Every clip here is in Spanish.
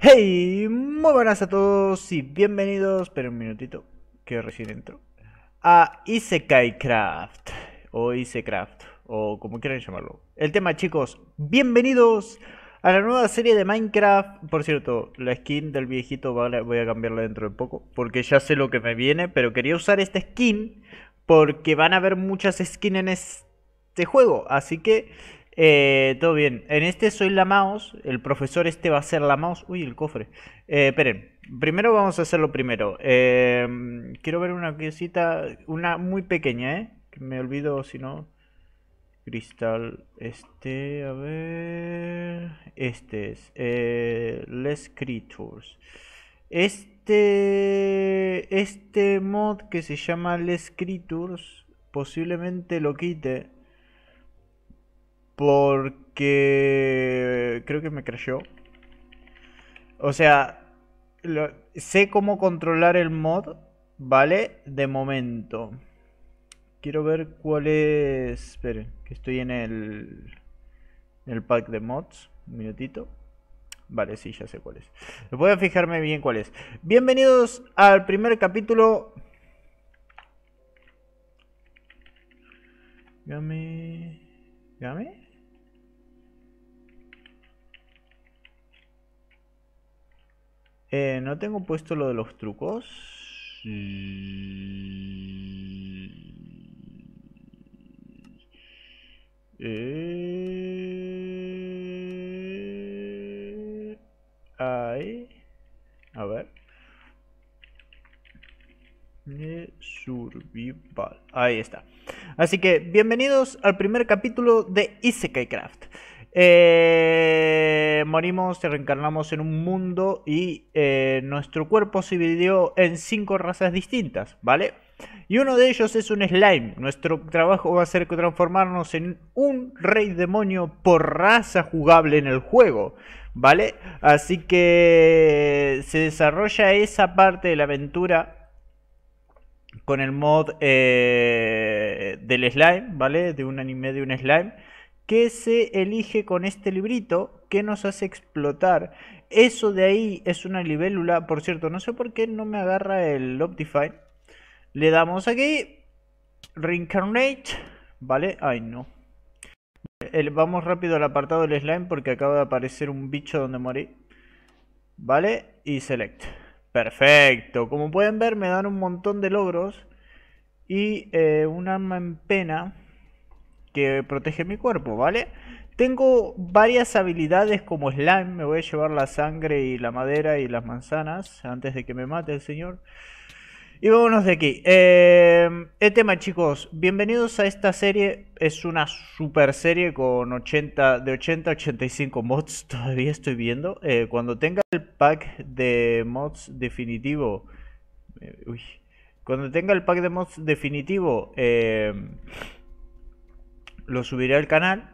Hey, muy buenas a todos y bienvenidos, pero un minutito, que recién entro, a Isekai Craft, o Isekraft, o como quieran llamarlo. El tema chicos, bienvenidos a la nueva serie de Minecraft. Por cierto, la skin del viejito voy a cambiarla dentro de poco, porque ya sé lo que me viene, pero quería usar esta skin porque van a haber muchas skins en este juego, así que... Eh, todo bien. En este soy la mouse. El profesor este va a ser la mouse. Uy, el cofre. Eh, esperen. Primero vamos a hacerlo primero. Em, quiero ver una cosita. Una muy pequeña, ¿eh? me olvido si no. Cristal. Este, a ver. Este es. Eh, Les Creatures. Este. Este mod que se llama Les Creatures. Posiblemente lo quite porque creo que me creyó. O sea, sé cómo controlar el mod, ¿vale? De momento. Quiero ver cuál es... Esperen, que estoy en el, el pack de mods. Un minutito. Vale, sí, ya sé cuál es. Voy a fijarme bien cuál es. Bienvenidos al primer capítulo. Game Game Eh, no tengo puesto lo de los trucos. Mm. Eh, ahí. A ver. Eh, survival. Ahí está. Así que bienvenidos al primer capítulo de Isekai Craft. Eh, morimos, se reencarnamos en un mundo y eh, nuestro cuerpo se dividió en cinco razas distintas, ¿vale? Y uno de ellos es un slime. Nuestro trabajo va a ser transformarnos en un rey demonio por raza jugable en el juego. ¿Vale? Así que se desarrolla esa parte de la aventura con el mod eh, del slime, ¿vale? De un anime de un slime. ¿Qué se elige con este librito que nos hace explotar. Eso de ahí es una libélula. Por cierto, no sé por qué no me agarra el Optifine. Le damos aquí. Reincarnate. ¿Vale? Ay, no. vamos rápido al apartado del slime porque acaba de aparecer un bicho donde morí. ¿Vale? Y select. Perfecto. Como pueden ver me dan un montón de logros. Y eh, un arma en pena protege mi cuerpo, ¿vale? Tengo varias habilidades como slime, me voy a llevar la sangre y la madera y las manzanas antes de que me mate el señor. Y vámonos de aquí. Em, el tema, chicos, bienvenidos a esta serie. Es una super serie con 80, de 80 85 mods, todavía estoy viendo. cuando tenga el pack de mods definitivo... cuando tenga el pack de mods definitivo... Eh, lo subiré al canal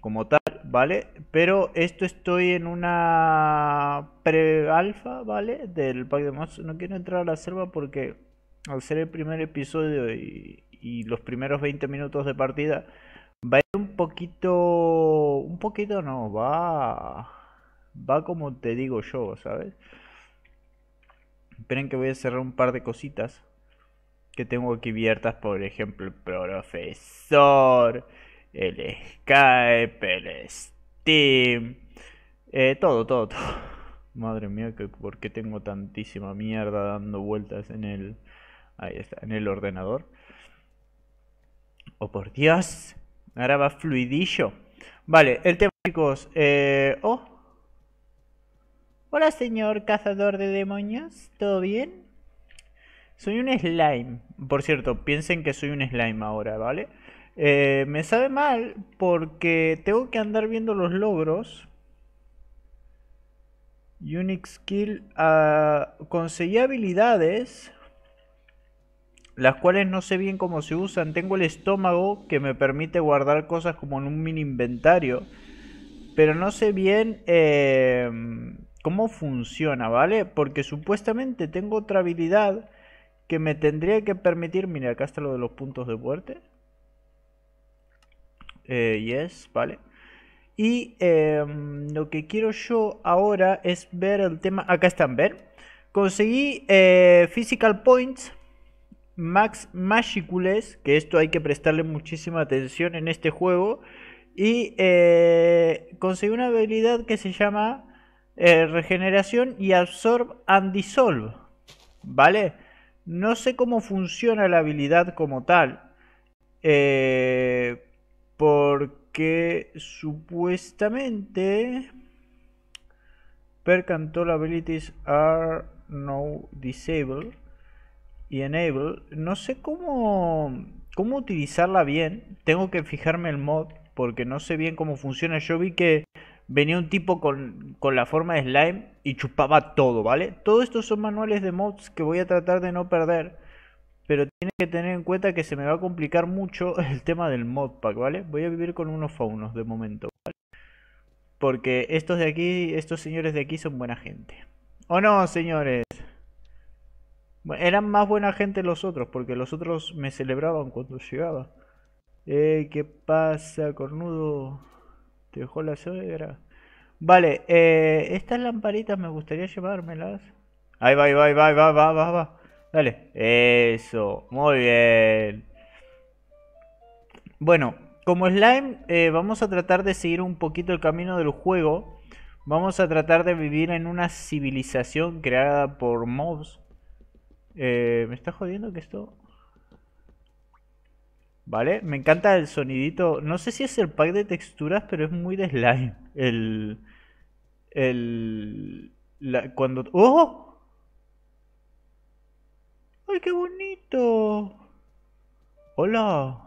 como tal, ¿vale? Pero esto estoy en una pre-alfa, ¿vale? Del pack de mods. No quiero entrar a la selva porque al ser el primer episodio y, y los primeros 20 minutos de partida va a ir un poquito un poquito no va va como te digo yo sabes esperen que voy a cerrar un par de cositas que tengo aquí abiertas por ejemplo el profesor el Skype, el Steam, eh, todo, todo, todo. Madre mía, que por qué tengo tantísima mierda dando vueltas en el ahí está, en el ordenador. Oh, por Dios, ahora va fluidillo. Vale, el tema, chicos, eh, oh. Hola, señor cazador de demonios, ¿todo bien? Soy un slime. Por cierto, piensen que soy un slime ahora, ¿vale? Eh, me sabe mal porque tengo que andar viendo los logros. Unix Skill. Ah, conseguí habilidades. Las cuales no sé bien cómo se usan. Tengo el estómago que me permite guardar cosas como en un mini inventario. Pero no sé bien em, cómo funciona, ¿vale? Porque supuestamente tengo otra habilidad que me tendría que permitir... Mira, acá está lo de los puntos de muerte eh, yes, ¿vale? Y em, lo que quiero yo ahora es ver el tema, acá están, ver. Conseguí eh, Physical Points, Max Magicules, que esto hay que prestarle muchísima atención en este juego. Y eh, conseguí una habilidad que se llama Regeneración y Absorb and Dissolve, ¿vale? No sé cómo funciona la habilidad como tal. Eh, porque supuestamente Percantol abilities are now disabled y enable. No sé cómo, cómo utilizarla bien. Tengo que fijarme el mod porque no sé bien cómo funciona. Yo vi que venía un tipo con, con la forma de slime y chupaba todo, ¿vale? Todos estos son manuales de mods que voy a tratar de no perder pero tiene que tener en cuenta que se me va a complicar mucho el tema del modpack, ¿vale? Voy a vivir con unos faunos de momento, ¿vale? Porque estos de aquí, estos señores de aquí son buena gente. ¿O no, señores? eran más buena gente los otros, porque los otros me celebraban cuando llegaba. Eh, ¿qué pasa, cornudo? ¿Te dejó la suegra? Vale, eh, estas lamparitas me gustaría llevármelas. Ahí va, ahí va, ahí va, ahí va, va, va, va. Dale. Eso. Muy bien. Bueno, como slime eh, vamos a tratar de seguir un poquito el camino del juego. Vamos a tratar de vivir en una civilización creada por mobs. Eh, ¿Me está jodiendo que esto...? Vale, me encanta el sonidito. No sé si es el pack de texturas, pero es muy de slime. El... El... cuando... ¡Oh! ¡Ay, qué bonito! Hola.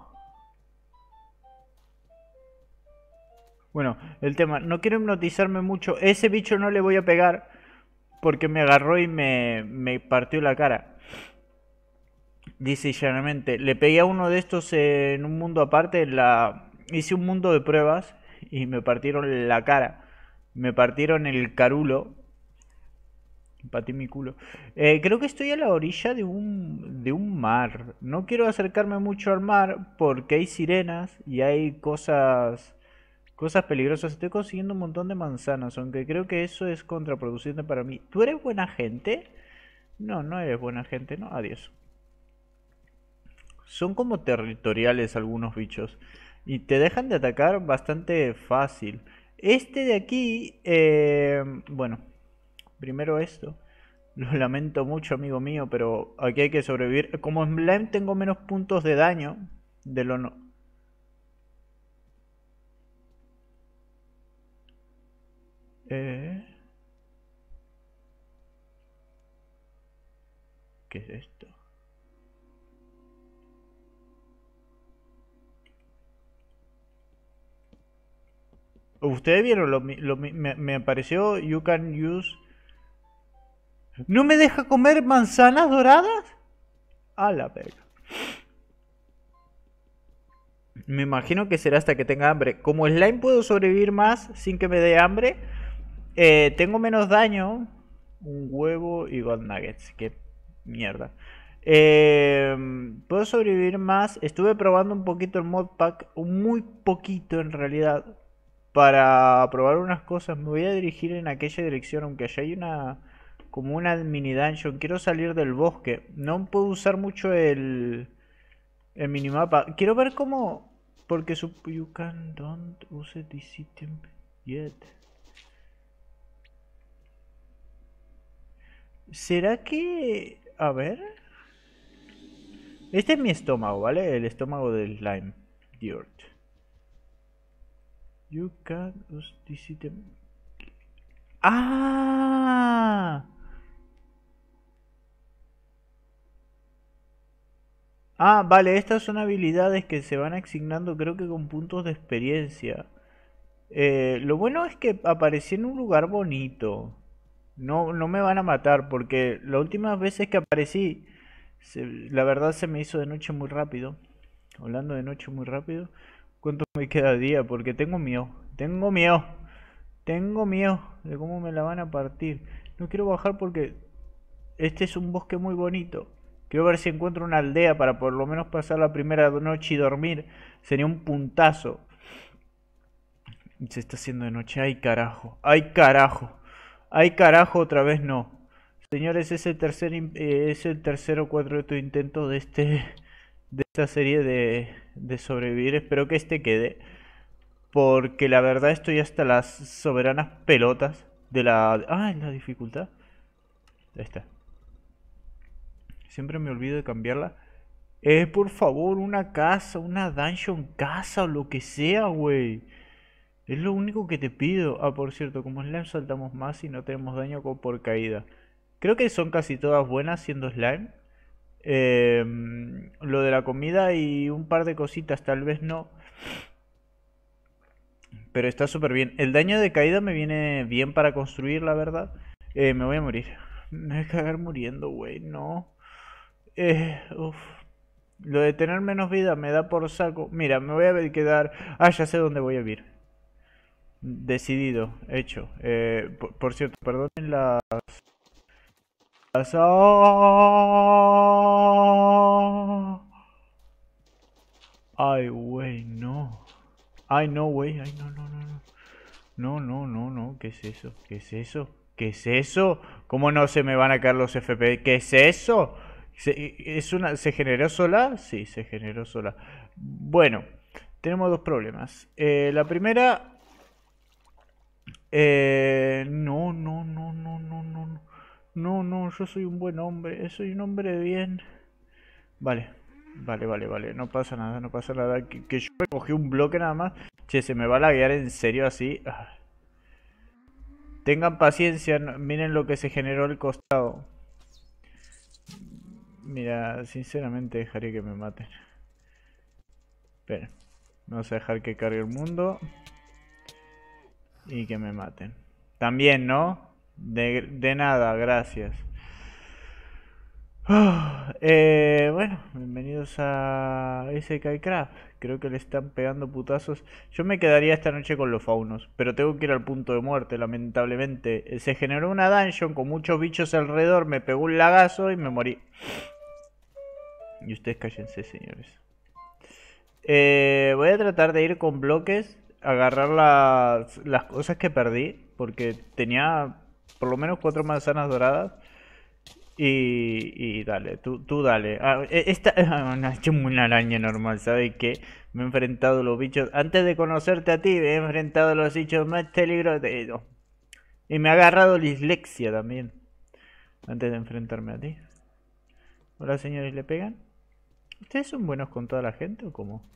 Bueno, el tema, no quiero hipnotizarme mucho. Ese bicho no le voy a pegar porque me agarró y me, partió la cara. Dice llanamente, le pegué a uno de estos en un mundo aparte, la... hice un mundo de pruebas y me partieron la cara. Me partieron el carulo Patí mi culo. Eh, creo que estoy a la orilla de un, de un mar. No quiero acercarme mucho al mar porque hay sirenas y hay cosas, cosas peligrosas. Estoy consiguiendo un montón de manzanas, aunque creo que eso es contraproducente para mí. ¿Tú eres buena gente? No, no eres buena gente, no. Adiós. Son como territoriales algunos bichos y te dejan de atacar bastante fácil. Este de aquí, eh, bueno, Primero esto. Lo lamento mucho, amigo mío, pero aquí hay que sobrevivir. Como en Blend tengo menos puntos de daño de lo no... Eh. ¿Qué es esto? ¿Ustedes vieron? Lo, me, me apareció You can use ¿No me deja comer manzanas doradas? A la verga. Me imagino que será hasta que tenga hambre. Como slime puedo sobrevivir más sin que me dé hambre. Eh, tengo menos daño. Un huevo y dos nuggets. Qué mierda. Eh, puedo sobrevivir más. Estuve probando un poquito el modpack. Muy poquito en realidad. Para probar unas cosas. Me voy a dirigir en aquella dirección. Aunque allá hay una como una mini dungeon. Quiero salir del bosque. No puedo usar mucho el, el minimapa. Quiero ver cómo... Porque su, you can don't use this item yet. ¿Será que... A ver... Este es mi estómago, ¿vale? El estómago del slime. Dirt. You can use this item. ¡Ah! Ah, vale, estas son habilidades que se van asignando creo que con puntos de experiencia. Eh, lo bueno es que aparecí en un lugar bonito. No, no me van a matar porque las últimas veces que aparecí, la verdad se me hizo de noche muy rápido. Hablando de noche muy rápido, ¿cuánto me queda día? Porque tengo miedo, tengo miedo, tengo miedo de cómo me la van a partir. No quiero bajar porque este es un bosque muy bonito. Quiero ver si encuentro una aldea para por lo menos pasar la primera noche y dormir. Sería un puntazo. Se está haciendo de noche. Ay carajo. Ay carajo. Ay carajo, otra vez no. Señores, es el tercer, eh, es el tercer o cuarto intento de este de esta serie de, de sobrevivir. Espero que este quede. Porque la verdad estoy hasta las soberanas pelotas de la... Ah, la dificultad. Ahí está siempre me olvido de cambiarla. Es eh, por favor una casa, una dungeon casa o lo que sea, güey. Es lo único que te pido. Ah, por cierto, como slime saltamos más y no tenemos daño por caída. Creo que son casi todas buenas siendo slime. Em, lo de la comida y un par de cositas, tal vez no. Pero está súper bien. El daño de caída me viene bien para construir, la verdad. Eh, me voy a morir. Me voy a cagar muriendo, güey. No. Eh, Lo de tener menos vida me da por saco. Mira, me voy a quedar. Ah, ya sé dónde voy a vivir. Decidido, hecho. Eh, por, cierto, perdonen las. Las. Ah, ay, wey, no. Ay, no, wey Ay, no, no, no, no. No, no, no, ¿Qué es eso? ¿Qué es eso? ¿Qué es eso? ¿Cómo no se me van a caer los FP? ¿Qué es eso? ¿Se, eh, es una, ¿Se generó sola? Sí, se generó sola. Bueno, tenemos dos problemas. Eh, la primera... Eh, no, no, no, no, no, no. No, no, yo soy un buen hombre. Soy un hombre bien. Vale, vale, vale, vale. No pasa nada, no pasa nada. Que, yo cogí un bloque nada más. Che, se me va a laguear en serio así. Ah. Tengan paciencia, miren lo que se generó al costado. Mira, sinceramente dejaría que me maten. Pero, vamos a dejar que cargue el mundo. Y que me maten. También, ¿no? De, nada, gracias. Eh, bueno, bienvenidos a SK Craft. Creo que le están pegando putazos. Yo me quedaría esta noche con los faunos, pero tengo que ir al punto de muerte, lamentablemente. Se generó una dungeon con muchos bichos alrededor, me pegó un lagazo y me morí. Y ustedes cállense, señores. Eh, voy a tratar de ir con bloques, agarrar las, las cosas que perdí, porque tenía por lo menos cuatro manzanas doradas. Y, dale, tú, tú dale. Ah, e, esta es ah, una araña normal, ¿sabes qué? Me he enfrentado a los bichos. Antes de conocerte a ti, me he enfrentado a los bichos más peligrosos. Y me ha agarrado dislexia también. Antes de enfrentarme a ti. Hola, señores, ¿le pegan? ¿Ustedes son buenos con toda la gente o cómo?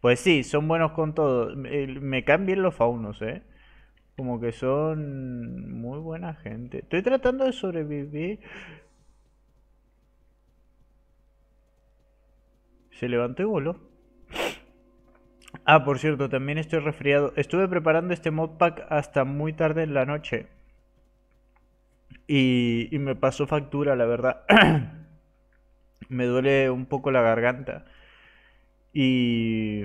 Pues sí, son buenos con todo. Me, cambian caen bien los faunos, ¿eh? Como que son muy buena gente. Estoy tratando de sobrevivir. Se levantó y voló. Ah, por cierto, también estoy resfriado. Estuve preparando este modpack hasta muy tarde en la noche. Y, y me pasó factura, la verdad. me duele un poco la garganta. Y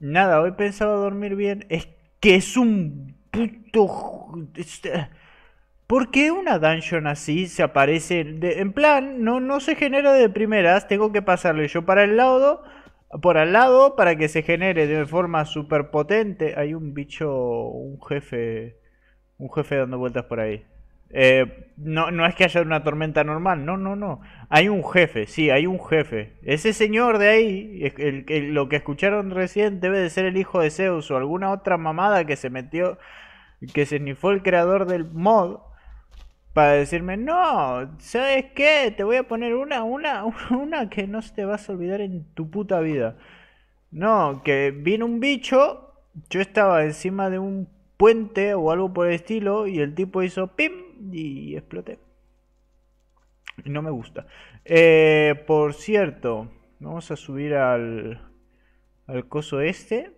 nada, hoy pensaba dormir bien. Es que es un puto... Eh, ¿Por qué una dungeon así se aparece? en plan, no, no se genera de primeras. Tengo que pasarle yo para el lado, por al lado, para que se genere de forma súper potente. Hay un bicho, un jefe, un jefe dando vueltas por ahí. Eh, no, no es que haya una tormenta normal, no, no, no. Hay un jefe, sí, hay un jefe. Ese señor de ahí, el, lo que escucharon recién, debe de ser el hijo de Zeus o alguna otra mamada que se metió, que se fue el creador del mod para decirme, no, ¿sabes qué? Te voy a poner una, una, una que no te vas a olvidar en tu puta vida. No, que vino un bicho, yo estaba encima de un puente o algo por el estilo y el tipo hizo pim y exploté. No me gusta. Eh, por cierto, vamos a subir al, al coso este.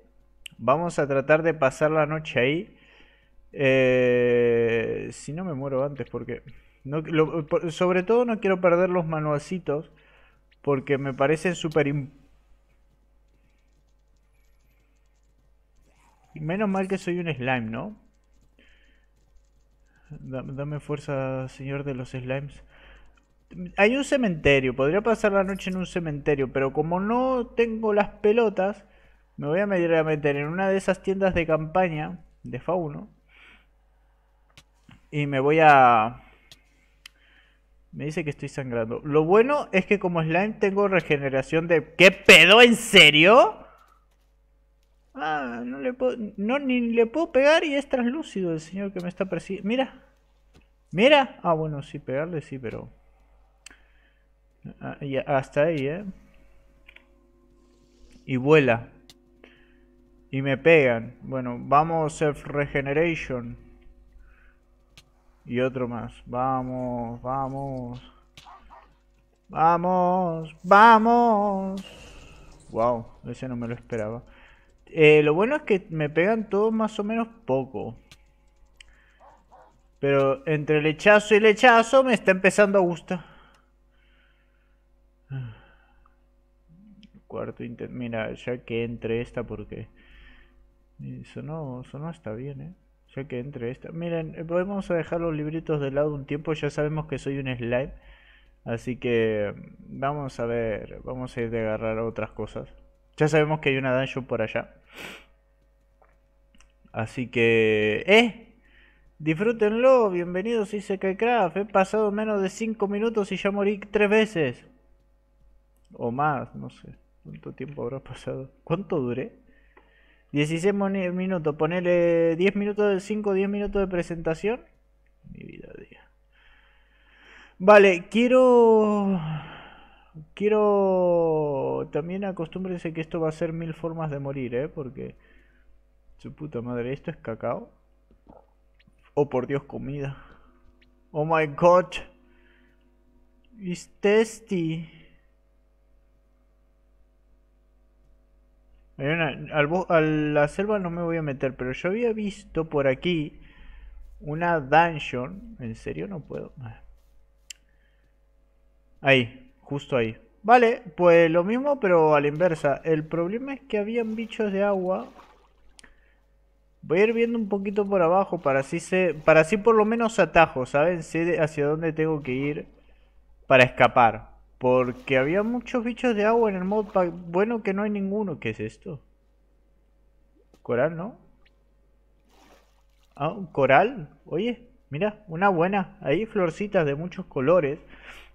Vamos a tratar de pasar la noche ahí. Eh, si no me muero antes, porque... sobre todo no quiero perder los manuacitos porque me parecen súper... Menos mal que soy un slime, ¿no? Dame fuerza, señor de los slimes. Hay un cementerio, podría pasar la noche en un cementerio, pero como no tengo las pelotas, me voy a meter en una de esas tiendas de campaña de fauno. Y me voy a... Me dice que estoy sangrando. Lo bueno es que como slime tengo regeneración de... ¿Qué pedo? ¿En serio? Ah, no le puedo. No, ni le puedo pegar y es translúcido el señor que me está persiguiendo. Mira. Mira. Ah, bueno, sí, pegarle sí, pero. Ah, hasta ahí, eh. Y vuela. Y me pegan. Bueno, vamos self-regeneration. Y otro más. Vamos, vamos. Vamos, vamos. Wow, ese no me lo esperaba. Eh, lo bueno es que me pegan todos más o menos poco. Pero entre lechazo y lechazo me está empezando a gustar. Cuarto intento. Mira, ya que entre esta porque... Eso no está bien, ¿eh? Ya que entre esta... Miren, podemos eh, dejar los libritos de lado un tiempo. Ya sabemos que soy un slime. Así que vamos a ver, vamos a ir de agarrar otras cosas. Ya sabemos que hay una dungeon por allá. Así que, ¿eh? Disfrútenlo, bienvenidos a que He pasado menos de 5 minutos y ya morí 3 veces. O más, no sé. ¿Cuánto tiempo habrá pasado? ¿Cuánto duré? 16 minutos, ponele 10 minutos de 5, 10 minutos de presentación. Mi vida, Vale, quiero... Quiero también acostúmbrense que esto va a ser mil formas de morir, ¿eh? Porque su puta madre, esto es cacao. Oh por Dios, comida. Oh my god. It's tasty. al, a la selva no me voy a meter, pero yo había visto por aquí una dungeon. ¿En serio no puedo? Ahí, Justo ahí. Vale, pues lo mismo pero a la inversa. El problema es que habían bichos de agua. Voy a ir viendo un poquito por abajo para así, se, para así por lo menos atajo, ¿saben? Sé hacia dónde tengo que ir para escapar. Porque había muchos bichos de agua en el pack, Bueno que no hay ninguno. ¿Qué es esto? ¿Coral, no? Ah, ¿un coral? Oye, mira, una buena. Ahí florcitas de muchos colores.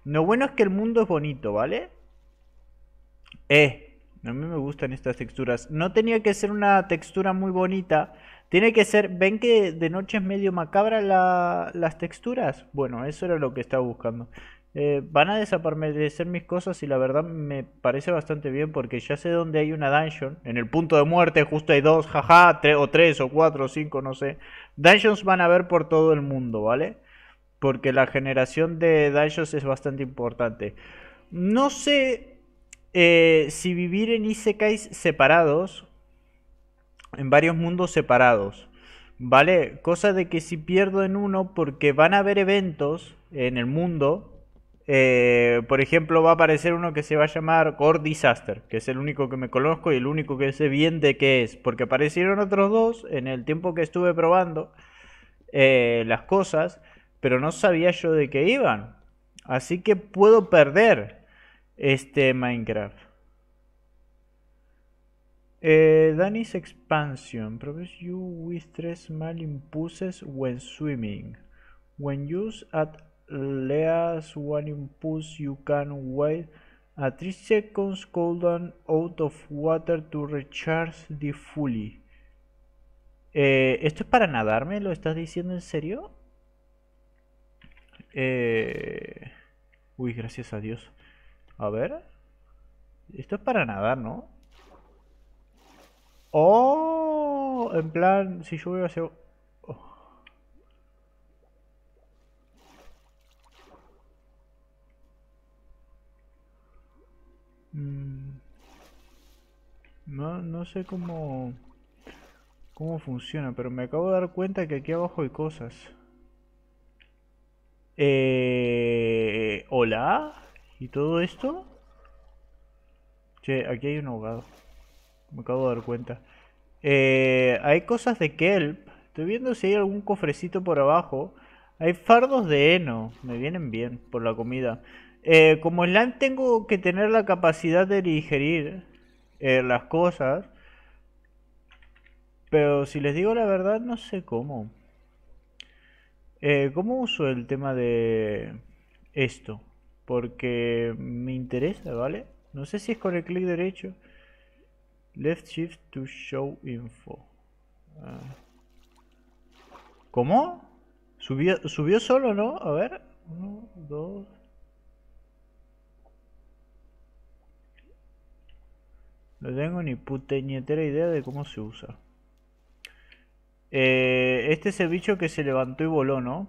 Lo bueno es que el mundo es bonito, ¿vale? Eh, a mí me gustan estas texturas. No tenía que ser una textura muy bonita. Tiene que ser... ¿Ven que de noche es medio macabra las texturas? Bueno, eso era lo que estaba buscando. Eh, van a desaparecer mis cosas y la verdad me parece bastante bien porque ya sé dónde hay una dungeon. En el punto de muerte justo hay dos, jaja, tres o tres o cuatro o cinco, no sé. Dungeons van a ver por todo el mundo, ¿vale? porque la generación de daños es bastante importante. No sé eh, si vivir en Isekais separados, en varios mundos separados, ¿vale? Cosa de que si pierdo en uno, porque van a haber eventos en el mundo. Eh, por ejemplo, va a aparecer uno que se va a llamar Core Disaster, que es el único que me conozco y el único que sé bien de qué es, porque aparecieron otros dos en el tiempo que estuve probando eh, las cosas pero no sabía yo de qué iban. Así que puedo perder este Minecraft. Eh, Dani's expansion. Proves you with tres small impulses when swimming. When used at least one impulse, you can wait a 3 seconds cooldown out of water to recharge the fully. Eh, ¿Esto es para nadarme? ¿Lo estás diciendo en serio? Eh... Uy, gracias a Dios. A ver. Esto es para nadar, ¿no? ¡Oh! En plan, si voy hacia... Oh. Mm. No, no sé cómo... Cómo funciona, pero me acabo de dar cuenta que aquí abajo hay cosas. Eh, Hola. ¿Y todo esto? Che, aquí hay un ahogado. Me acabo de dar cuenta. Eh, hay cosas de kelp. Estoy viendo si hay algún cofrecito por abajo. Hay fardos de heno. Me vienen bien por la comida. Eh, como slam tengo que tener la capacidad de digerir eh, las cosas. Pero si les digo la verdad, no sé cómo. Eh, ¿Cómo uso el tema de esto? Porque me interesa, ¿vale? No sé si es con el clic derecho. Left shift to show info. Ah. ¿Cómo? ¿Subió, ¿Subió solo, no? A ver. Uno, dos, No tengo ni puta puteñetera idea de cómo se usa. Eh, este es el bicho que se levantó y voló, ¿no?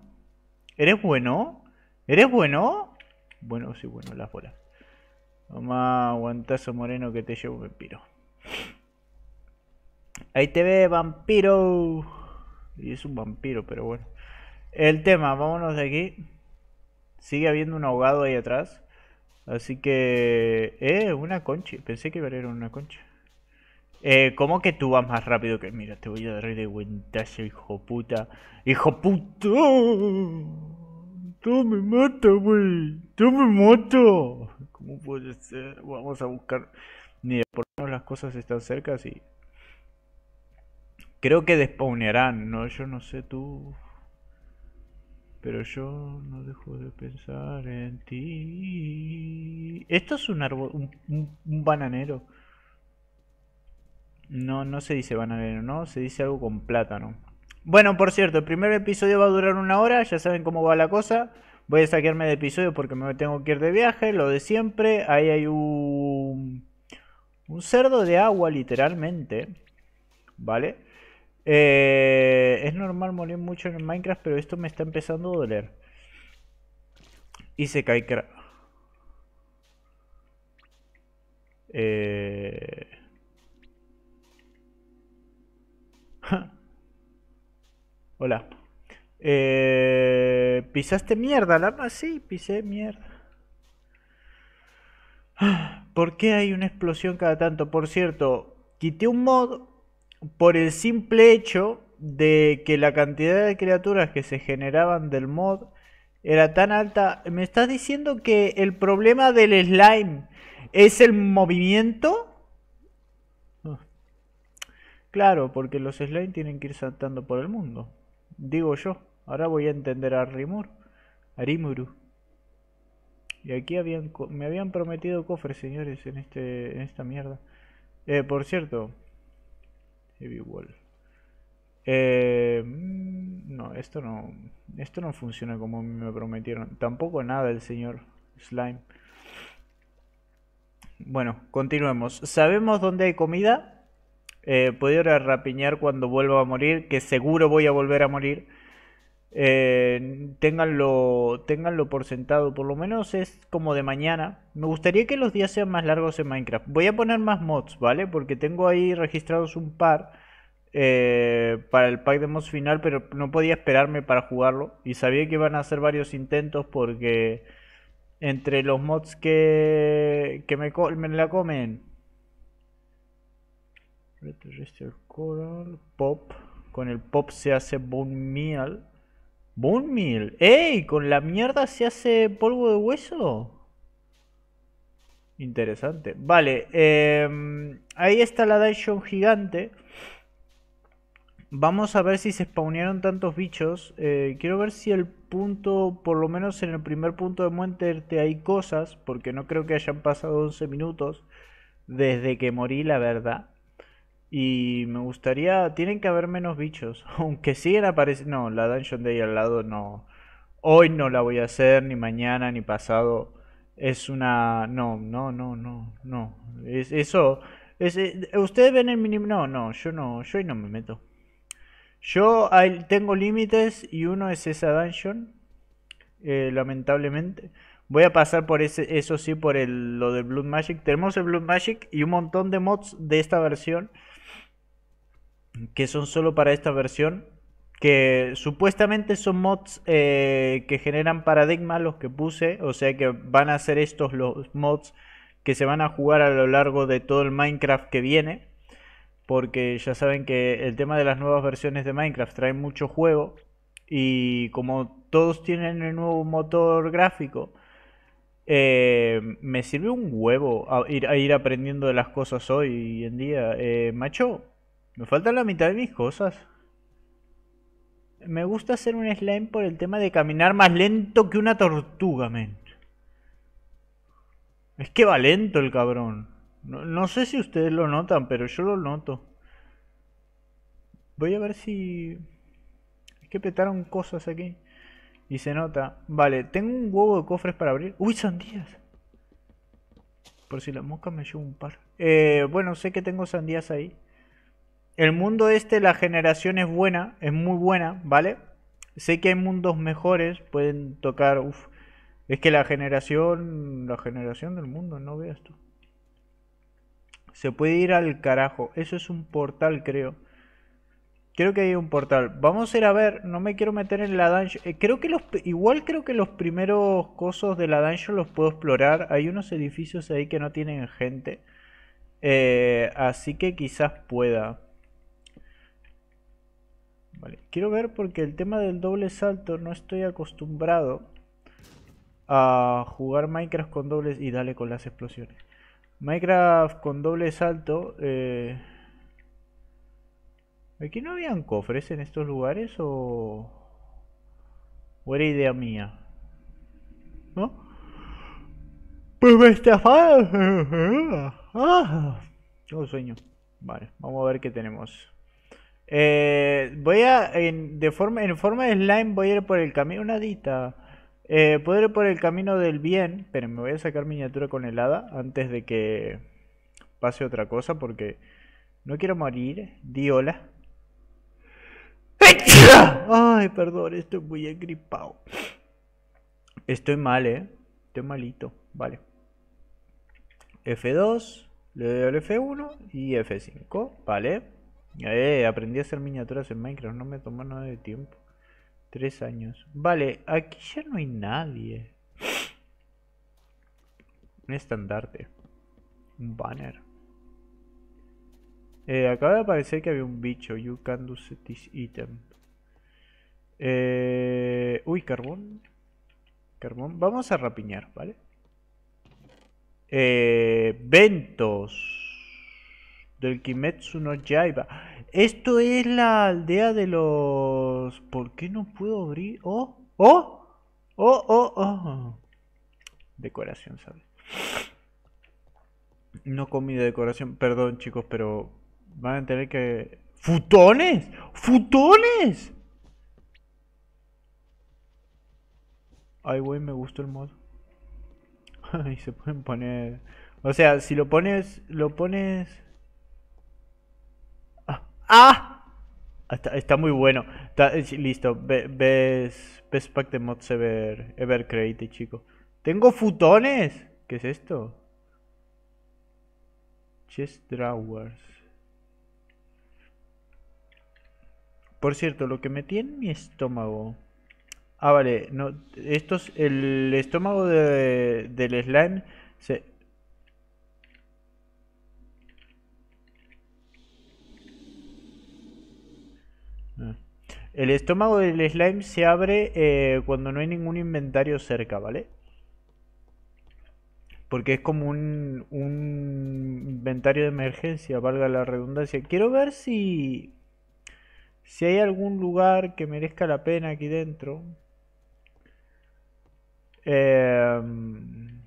¿Eres bueno? ¿Eres bueno? Bueno, sí, bueno, las bolas. Toma, aguantazo moreno que te llevo vampiro. Ahí te ve, vampiro. Y es un vampiro, pero bueno. El tema, vámonos de aquí. Sigue habiendo un ahogado ahí atrás. Así que... Eh, una concha. Pensé que era una concha. Eh, ¿Cómo que tú vas más rápido que.? Mira, te voy a dar de cuenta, hijo puta. ¡Hijo puta! ¡Tú me mata, güey! ¡Tú me mata! ¿Cómo puede ser? Vamos a buscar. Mira, por lo las cosas están cerca, sí. Creo que despawnearán, ¿no? Yo no sé tú. Pero yo no dejo de pensar en ti. Esto es un árbol. un bananero. No, no se dice bananero, ¿no? Se dice algo con plátano. Bueno, por cierto, el primer episodio va a durar una hora, ya saben cómo va la cosa. Voy a saquearme de episodio porque me tengo que ir de viaje, lo de siempre. Ahí hay un, un cerdo de agua, literalmente. ¿Vale? Eh, es normal morir mucho en Minecraft, pero esto me está empezando a doler. Y se cae... Eh... Hola. Eh, ¿Pisaste mierda, Lama? Ah, sí, pisé mierda. ¿Por qué hay una explosión cada tanto? Por cierto, quité un mod por el simple hecho de que la cantidad de criaturas que se generaban del mod era tan alta. ¿Me estás diciendo que el problema del slime es el movimiento? Claro, porque los slime tienen que ir saltando por el mundo. Digo yo, ahora voy a entender a Rimur. Arimuru. Y aquí habían, me habían prometido cofres, señores, en, este, en esta mierda. Eh, por cierto. Heavy Wall. Eh, mm, no, esto no. Esto no funciona como me prometieron. Tampoco nada el señor Slime. Bueno, continuemos. ¿Sabemos dónde hay comida? Eh, ahora rapiñar cuando vuelva a morir, que seguro voy a volver a morir. Eh, ténganlo, por sentado, por lo menos es como de mañana. Me gustaría que los días sean más largos en Minecraft. Voy a poner más mods, ¿vale? Porque tengo ahí registrados un par eh, para el pack de mods final, pero no podía esperarme para jugarlo. Y sabía que iban a hacer varios intentos porque entre los mods que, me, me la comen Terrestre Coral. Pop. Con el pop se hace bone meal. ¿Bone meal? ¡Ey! ¿Con la mierda se hace polvo de hueso? Interesante. Vale. Em, ahí está la daishon gigante. Vamos a ver si se spawnearon tantos bichos. Eh, quiero ver si el punto, por lo menos en el primer punto de muerte hay cosas, porque no creo que hayan pasado 11 minutos desde que morí, la verdad. Y me gustaría, tienen que haber menos bichos, aunque siguen apareciendo, no, la Dungeon de ahí al lado no, hoy no la voy a hacer, ni mañana, ni pasado, es una, no, no, no, no, no, eso, es, eh, ustedes ven el mínimo, no, no, yo no, yo ahí no me meto. Yo tengo límites y uno es esa dungeon, eh, lamentablemente. Voy a pasar por ese, eso sí, por el, lo de Blood Magic. Tenemos el Blood Magic y un montón de mods de esta versión que son solo para esta versión, que supuestamente son mods eh, que generan paradigma los que puse, o sea que van a ser estos los mods que se van a jugar a lo largo de todo el Minecraft que viene, porque ya saben que el tema de las nuevas versiones de Minecraft trae mucho juego y como todos tienen el nuevo motor gráfico, eh, me sirve un huevo a ir, ir, aprendiendo de las cosas hoy en día. Eh, macho, me faltan la mitad de mis cosas. Me gusta hacer un slime por el tema de caminar más lento que una tortuga, men. Es que va lento el cabrón. No, sé si ustedes lo notan, pero yo lo noto. Voy a ver si... Es que petaron cosas aquí. Y se nota. Vale, tengo un huevo de cofres para abrir. ¡Uy, sandías! Por si la mosca me lleva un par. Eh, bueno, sé que tengo sandías ahí. El mundo este, la generación es buena, es muy buena, ¿vale? Sé que hay mundos mejores, pueden tocar, uff. Es que la generación, la generación del mundo, no veas tú. Se puede ir al carajo, eso es un portal, creo. Creo que hay un portal. Vamos a ir a ver, no me quiero meter en la dungeon. Eh, creo que los, igual creo que los primeros cosos de la dungeon los puedo explorar. Hay unos edificios ahí que no tienen gente. Eh, así que quizás pueda. Vale. Quiero ver porque el tema del doble salto no estoy acostumbrado a jugar Minecraft con dobles y dale con las explosiones. Minecraft con doble salto. Eh, ¿Aquí no habían cofres en estos lugares o... era idea mía? ¿No? Pues me estafaron. Ah, tengo sueño. Vale, vamos a ver qué tenemos. Eh, voy a, en, de forma, en forma de slime, voy a ir por el camino, una dita. Eh, puedo ir por el camino del bien, pero me voy a sacar miniatura con helada antes de que pase otra cosa, porque no quiero morir. Di hola. Ay, perdón, estoy muy agripado. Estoy mal, eh. Estoy malito. Vale. F2, le doy al F1 y F5, ¿vale? Eh, aprendí a hacer miniaturas en Minecraft, no me tomó nada de tiempo. Tres años. Vale, aquí ya no hay nadie. Un estandarte. Un banner. Eh, acaba de aparecer que había un bicho. You can do this item. Eh, uy, carbón. Carbón. Vamos a rapiñar, ¿vale? Eh, ventos del Kimetsu no Yaiba. Esto es la aldea de los... ¿Por qué no puedo abrir? ¡Oh! ¡Oh! ¡Oh! ¡Oh! ¡Oh! Decoración, ¿sabes? No comida decoración. Perdón, chicos, pero van a tener que... ¡Futones! ¡Futones! Ay, güey, me gustó el modo. y se pueden poner... O sea, si lo pones... Lo pones ¡Ah! Está, muy bueno. listo. ves, ves pack de mods ever, created, chico. ¡Tengo futones! ¿Qué es esto? Chest drawers. Por cierto, lo que metí en mi estómago. Ah, vale. No, es el estómago de, del slime se, El estómago del slime se abre eh, cuando no hay ningún inventario cerca, ¿vale? Porque es como un, inventario de emergencia, valga la redundancia. Quiero ver si, si hay algún lugar que merezca la pena aquí dentro. Em,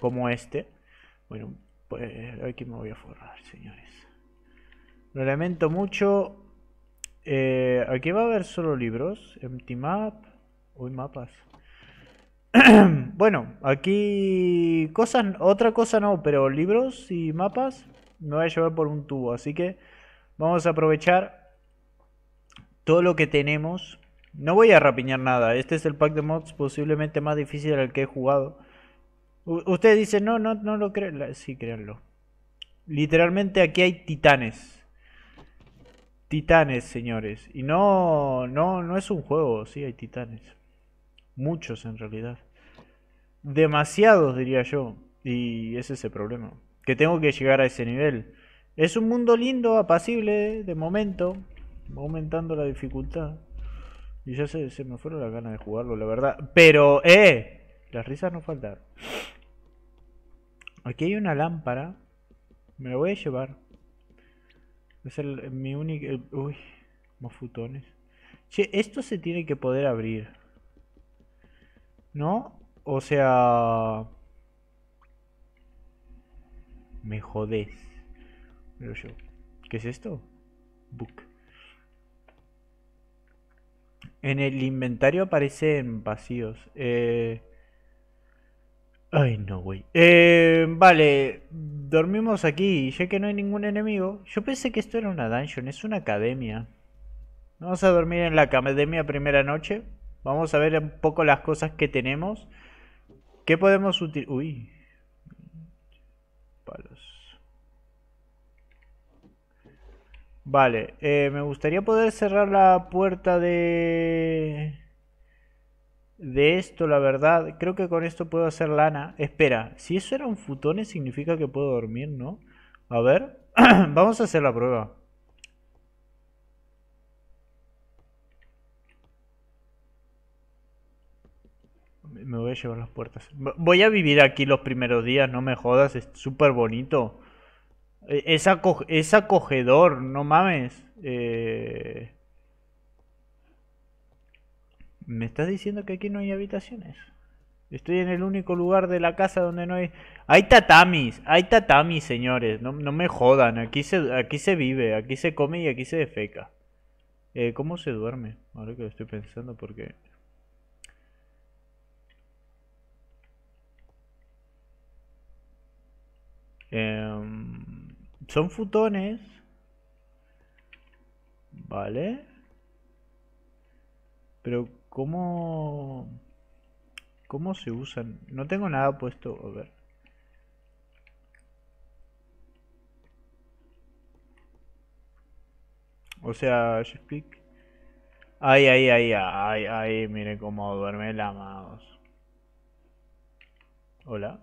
como este. Bueno, pues aquí me voy a forrar, señores. Lo lamento mucho. Eh, aquí va a haber solo libros. Empty map. Uy, mapas. bueno, aquí cosas, otra cosa no, pero libros y mapas me voy a llevar por un tubo. Así que vamos a aprovechar todo lo que tenemos. No voy a rapiñar nada. Este es el pack de mods posiblemente más difícil al que he jugado. ustedes dicen, no, no, no lo creen. Sí, créanlo. Literalmente aquí hay titanes. Titanes, señores. Y no, no, no es un juego, sí, hay titanes. Muchos en realidad. Demasiados, diría yo. Y ese es el problema. Que tengo que llegar a ese nivel. Es un mundo lindo, apacible, de momento. Aumentando la dificultad. Y ya se, me fueron las ganas de jugarlo, la verdad. Pero, ¡eh! Las risas no faltan Aquí hay una lámpara. Me la voy a llevar. Es el, eh, mi único... uy uy, mofutones. Che, esto se tiene que poder abrir. ¿No? O sea... Me jodés. Pero yo. ¿Qué es esto? Book. En el inventario aparecen vacíos. Eh... Ay, no, güey. Eh, vale, dormimos aquí ya que no hay ningún enemigo, yo pensé que esto era una dungeon, es una academia. Vamos a dormir en la academia primera noche. Vamos a ver un poco las cosas que tenemos. ¿Qué podemos utilizar? Uy. Palos. Vale, eh, me gustaría poder cerrar la puerta de de esto, la verdad. Creo que con esto puedo hacer lana. Espera, si eso era un futón, significa que puedo dormir, ¿no? A ver, vamos a hacer la prueba. Me voy a llevar las puertas. Voy a vivir aquí los primeros días, no me jodas, es súper bonito. E, es, es, acogedor, no mames. Eh... ¿Me estás diciendo que aquí no hay habitaciones? Estoy en el único lugar de la casa donde no hay... Hay tatamis, hay tatamis, señores. No, me jodan, aquí se, aquí se vive, aquí se come y aquí se defeca. Eh, ¿Cómo se duerme? Ahora que lo estoy pensando porque... Em, son futones. Vale. Pero ¿Cómo, ¿Cómo se usan? No tengo nada puesto, a ver. O sea, speak Ay, ay, ay, ay, ay, mire cómo duerme el amados. Hola.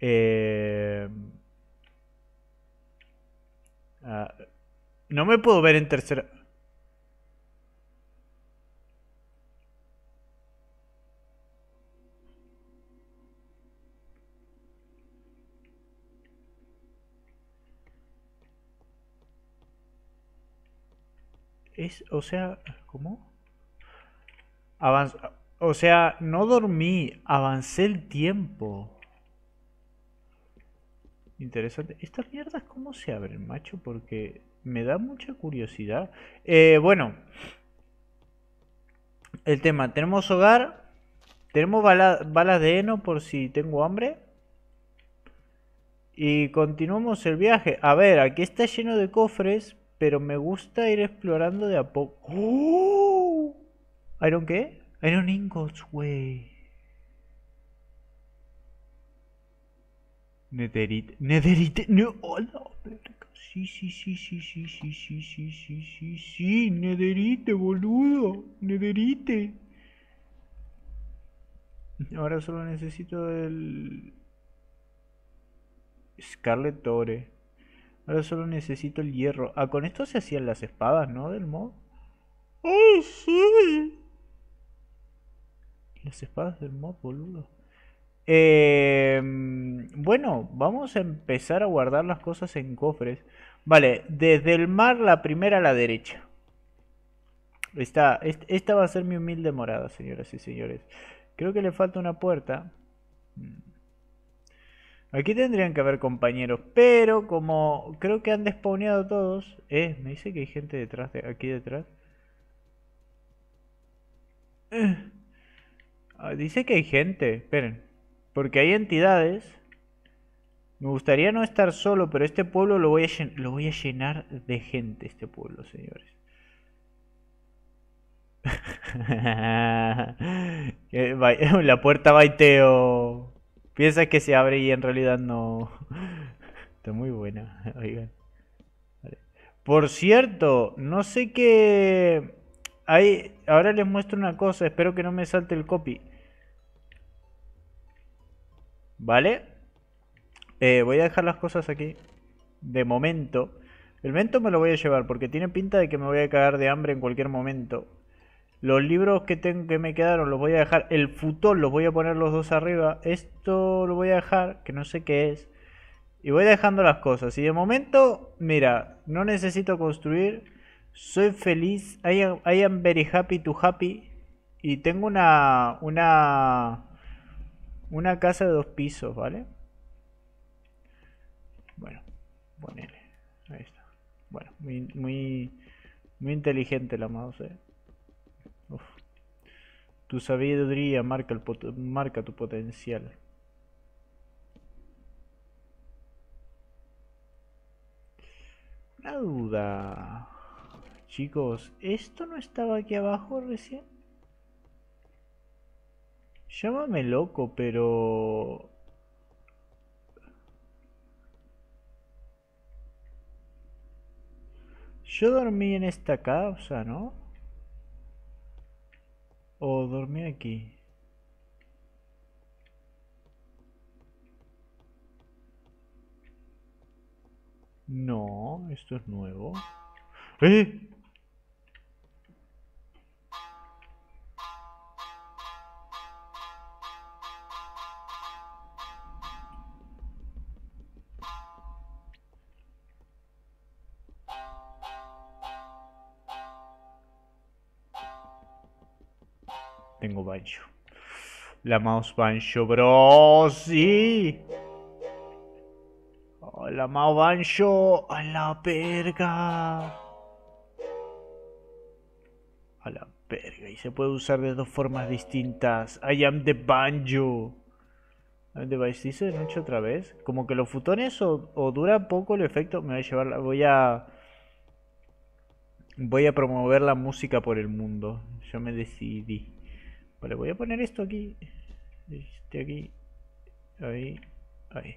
Eh... Ah, no me puedo ver en tercera. Es, o sea, ¿cómo? Avanza. O sea, no dormí, avancé el tiempo. Interesante. Estas mierdas, ¿cómo se abren, macho? Porque me da mucha curiosidad. Eh, bueno, el tema, tenemos hogar, tenemos balas de heno por si tengo hambre. Y continuamos el viaje. A ver, aquí está lleno de cofres, pero me gusta ir explorando de a poco. ¡Oh! ¿Iron qué? Iron ingots, güey. Netherite, netherite, no, oh, no, Sí, sí, sí, sí, sí, sí, sí, sí, sí, sí, sí, nederite, boludo, nederite. Ahora solo necesito el... Scarlet Tore. Ahora solo necesito el hierro. Ah, con esto se hacían las espadas, ¿no? Del mod. ¡Oh, sí! Las espadas del mod, boludo. Em, bueno, vamos a empezar a guardar las cosas en cofres. Vale, desde el mar la primera a la derecha. Esta, esta va a ser mi humilde morada, señoras y señores. Creo que le falta una puerta. Mm. Aquí tendrían que haber compañeros, pero como creo que han despawneado todos... Eh, me dice que hay gente detrás de, aquí detrás. Eh. Ah, dice que hay gente, esperen. Porque hay entidades. Me gustaría no estar solo, pero este pueblo lo voy a, lo voy a llenar de gente, este pueblo, señores. La puerta baiteo. Piensa que se abre y en realidad no. Está muy buena, oigan. Por cierto, no sé qué... Hay... Ahora les muestro una cosa, espero que no me salte el copy. ¿Vale? Eh, voy a dejar las cosas aquí. De momento. El mento me lo voy a llevar porque tiene pinta de que me voy a caer de hambre en cualquier momento. Los libros que, tengo, que me quedaron los voy a dejar. El futón los voy a poner los dos arriba. Esto lo voy a dejar, que no sé qué es. Y voy dejando las cosas. Y de momento, mira, no necesito construir. Soy feliz. I am very happy to happy. Y tengo una... una una casa de dos pisos, ¿vale? Bueno, ponele. Ahí está. Bueno, muy, muy, inteligente la mouse, ¿eh? Tu sabiduría marca, el marca tu potencial. Una duda. Chicos, ¿esto no estaba aquí abajo recién? Llámame loco, pero... Yo dormí en esta casa, ¿no? O dormí aquí. No, esto es nuevo. ¡Eh! Banjo. La Mouse Banjo Bro, Sí. Oh, la Mouse Banjo a la verga. A la verga. Y se puede usar de dos formas distintas. I am the Banjo. ¿Y de noche otra vez? Como que los futones o, dura poco el efecto. Me va a llevar. Voy a. Voy a promover la música por el mundo. Yo me decidí. Vale, voy a poner esto aquí. Este aquí. Ahí. Ahí.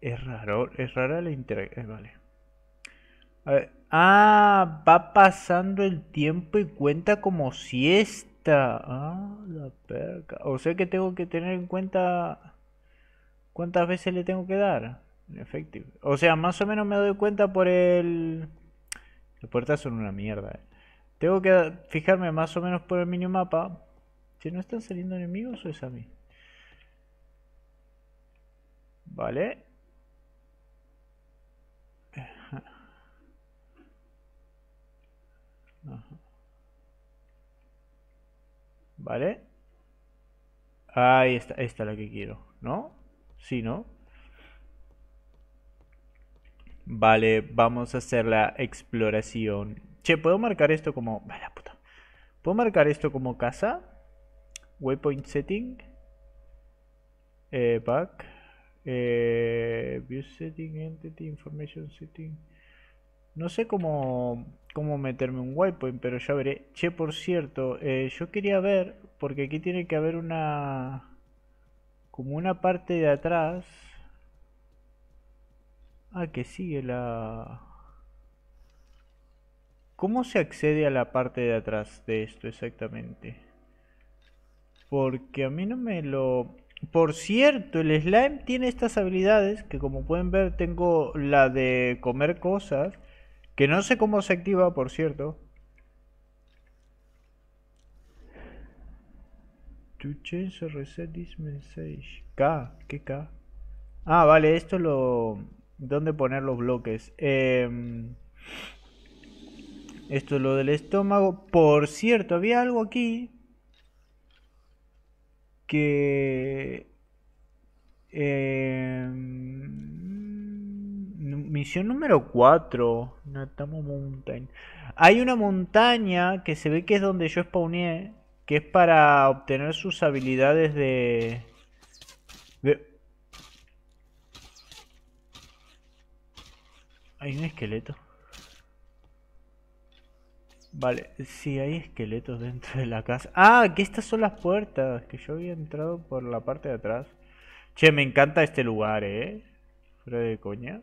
Es raro. Es rara la interacción. Eh, vale. A ver. Ah, va pasando el tiempo y cuenta como siesta. Ah, la perca. O sea que tengo que tener en cuenta cuántas veces le tengo que dar. En efecto O sea, más o menos me doy cuenta por el... Las puertas son una mierda, eh. Tengo que fijarme más o menos por el minimapa. Si no están saliendo enemigos, o es a mí. Vale. Vale. Ahí está, esta la que quiero, ¿no? Sí, ¿no? Vale, vamos a hacer la exploración Che, ¿puedo marcar esto como... Vaya puta. ¿Puedo marcar esto como casa? Waypoint setting. Eh, back. Eh, view setting, entity, information setting. No sé cómo, cómo meterme un waypoint, pero ya veré. Che, por cierto, eh, yo quería ver, porque aquí tiene que haber una... Como una parte de atrás. Ah, que sigue la... ¿Cómo se accede a la parte de atrás de esto exactamente? Porque a mí no me lo... Por cierto, el slime tiene estas habilidades, que como pueden ver tengo la de comer cosas, que no sé cómo se activa, por cierto. To change reset this message. K, ¿qué K? Ah, vale, esto lo... ¿Dónde poner los bloques? Eh... Esto es lo del estómago. Por cierto, había algo aquí que... Em, misión número 4. Natamo Mountain. Hay una montaña que se ve que es donde yo spawné. Que es para obtener sus habilidades de... Hay un esqueleto. Vale, sí, hay esqueletos dentro de la casa. Ah, que estas son las puertas, que yo había entrado por la parte de atrás. Che, me encanta este lugar, ¿eh? Fuera de coña.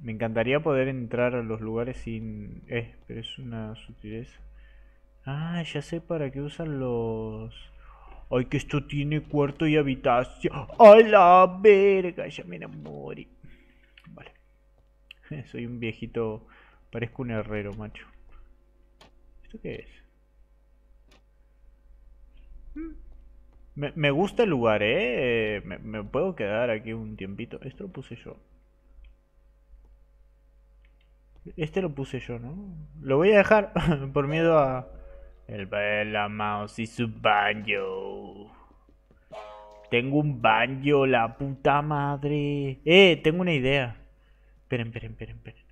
Me encantaría poder entrar a los lugares sin... Eh, pero es una sutileza. Ah, ya sé para qué usan los... Ay, que esto tiene cuarto y habitación. ¡A la verga! Ya me enamoré. Vale. Soy un viejito Parezco un herrero, macho. ¿Esto qué es? Mm. Me, gusta el lugar, ¿eh? Me, puedo quedar aquí un tiempito. Esto lo puse yo. Este lo puse yo, ¿no? Lo voy a dejar por miedo a... El la Mouse y su banjo. Tengo un banjo, la puta madre. Eh, tengo una idea. Esperen, esperen, esperen, esperen.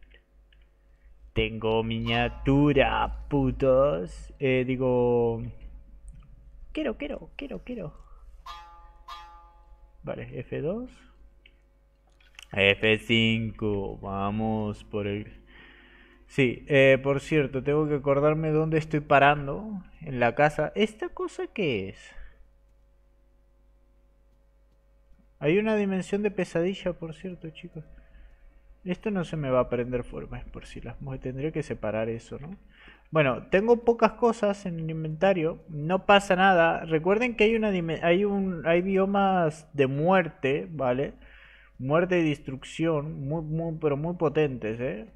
Tengo miniatura, putos. Eh, digo... Quiero, quiero, quiero, quiero. Vale, F2. F5. Vamos por el... Sí, eh, por cierto, tengo que acordarme dónde estoy parando. En la casa. ¿Esta cosa qué es? Hay una dimensión de pesadilla, por cierto, chicos. Esto no se me va a prender es por si las tendría que separar eso, ¿no? Bueno, tengo pocas cosas en el inventario, no pasa nada. Recuerden que hay una hay un hay biomas de muerte, ¿vale? Muerte y destrucción, muy muy pero muy potentes, ¿eh?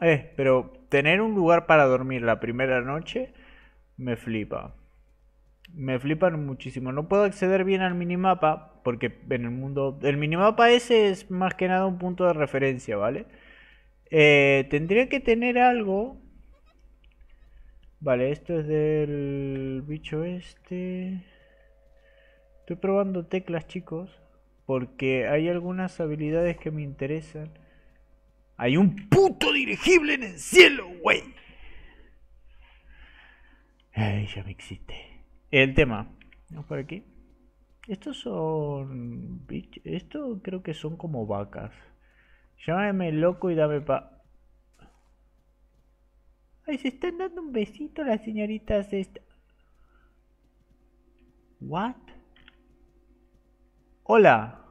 Eh, pero tener un lugar para dormir la primera noche me flipa. Me flipan muchísimo. No puedo acceder bien al minimapa porque en el mundo el minimapa ese es más que nada un punto de referencia, ¿vale? Eh, tendría que tener algo. Vale, esto es del bicho este. Estoy probando teclas, chicos, porque hay algunas habilidades que me interesan. Hay un puto dirigible en el cielo, güey. Ay, ya me existe. El tema. Vamos por aquí. Estos son... Esto creo que son como vacas. Llámame loco y dame pa... Ay, se están dando un besito las señoritas esta... What? Hola.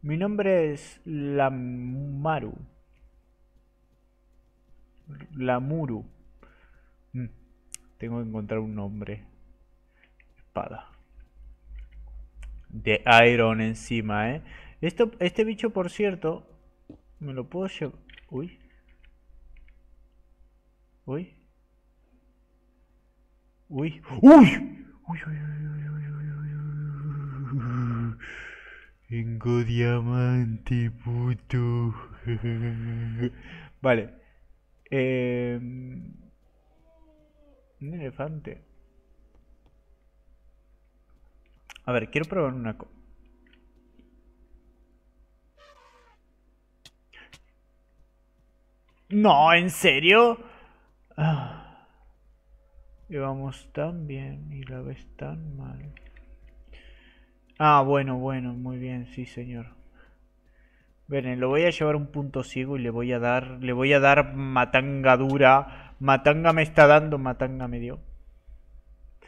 Mi nombre es Lamaru. Lamuru. Mm, tengo que encontrar un nombre. Espada de Iron encima, ¿eh? este bicho, por cierto, me lo puedo llevar... Uy. Uy. Uy. Uy. Uy, uy, uy, uy, uy, Tengo diamante, puto. vale. Eh... Un elefante. A ver, quiero probar una No, ¿en serio? Ah. Llevamos tan bien y la ves tan mal. Ah, bueno, bueno, muy bien, sí, señor. Ven, lo voy a llevar un punto ciego y le voy a dar, le voy a dar matanga dura. Matanga me está dando, matanga me dio.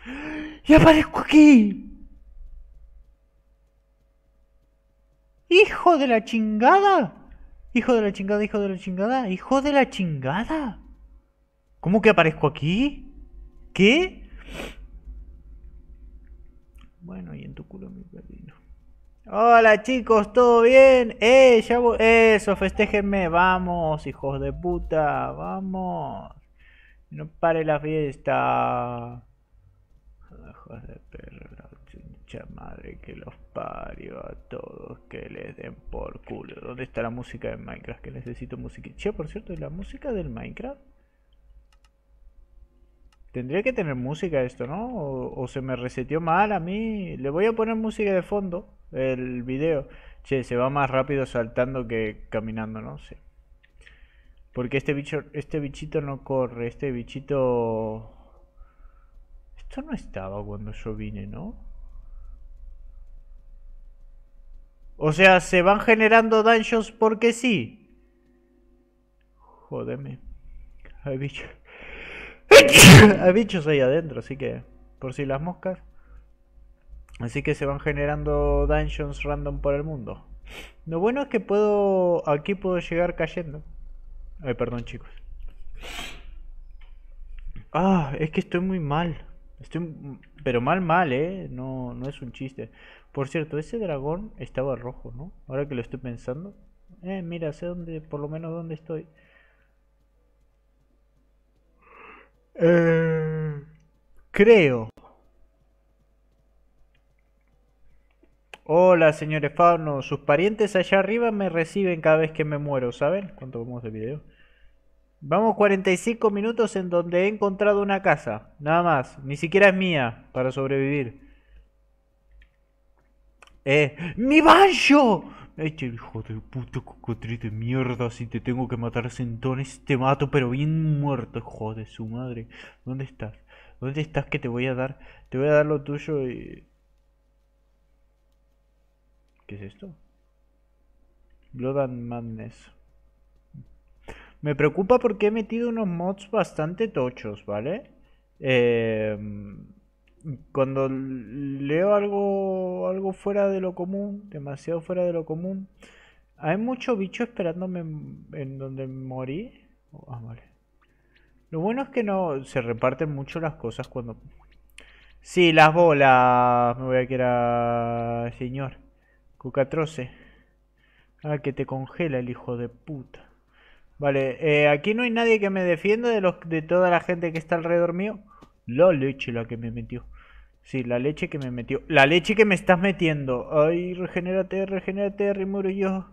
¡Ah! ¡Y aparezco aquí! ¡Hijo de la chingada! ¡Hijo de la chingada, hijo de la chingada! ¡Hijo de la chingada! ¿Cómo que aparezco aquí? ¿Qué? Bueno, y en tu culo mi perdino. Hola chicos, ¿todo bien? ¡Eh! Ya voy. Eso, festéjenme. Vamos, hijos de puta. Vamos. No pare la fiesta. Hijos de perro. Mucha madre que los parió a todos, que les den por culo. ¿Dónde está la música de Minecraft? Que necesito música. Che, por cierto, ¿y la música del Minecraft? Tendría que tener música esto, ¿no? O, se me reseteó mal a mí. Le voy a poner música de fondo, el video. Che, se va más rápido saltando que caminando, no sé. Sí. Porque este bicho, este bichito no corre, este bichito... Esto no estaba cuando yo vine, ¿no? O sea, se van generando dungeons porque sí. Jódeme. Hay bichos. Hay bichos ahí adentro, así que. Por si las moscas. Así que se van generando dungeons random por el mundo. Lo bueno es que puedo. Aquí puedo llegar cayendo. Ay, perdón, chicos. Ah, es que estoy muy mal. Estoy, pero mal, mal, ¿eh? No, no es un chiste. Por cierto, ese dragón estaba rojo, ¿no? Ahora que lo estoy pensando. Eh, mira, sé dónde, por lo menos dónde estoy. Eh, creo. Hola, señores Fauno, Sus parientes allá arriba me reciben cada vez que me muero, ¿saben? ¿Cuánto vamos de video? Vamos 45 minutos en donde he encontrado una casa, nada más. Ni siquiera es mía para sobrevivir. Eh, ¡Mi banjo! Este hijo de puta cocotri de mierda, si te tengo que matar centones, te mato, pero bien muerto, hijo de su madre. ¿Dónde estás? ¿Dónde estás que te voy a dar? Te voy a dar lo tuyo y... ¿Qué es esto? Blood and Madness. Me preocupa porque he metido unos mods bastante tochos, ¿vale? Em, cuando leo algo, algo fuera de lo común, demasiado fuera de lo común, hay mucho bicho esperándome en donde morí. Oh, ah, lo bueno es que no se reparten mucho las cosas cuando... Sí, las bolas. Me voy a quedar, señor. Cucatroce. Ah, que te congela el hijo de puta. Vale, aquí no hay nadie que me defienda de los de toda la gente que está alrededor mío. La leche la que me metió. Sí, la leche que me metió. La leche que me estás metiendo. Ay, regenérate, regenérate, remuro yo.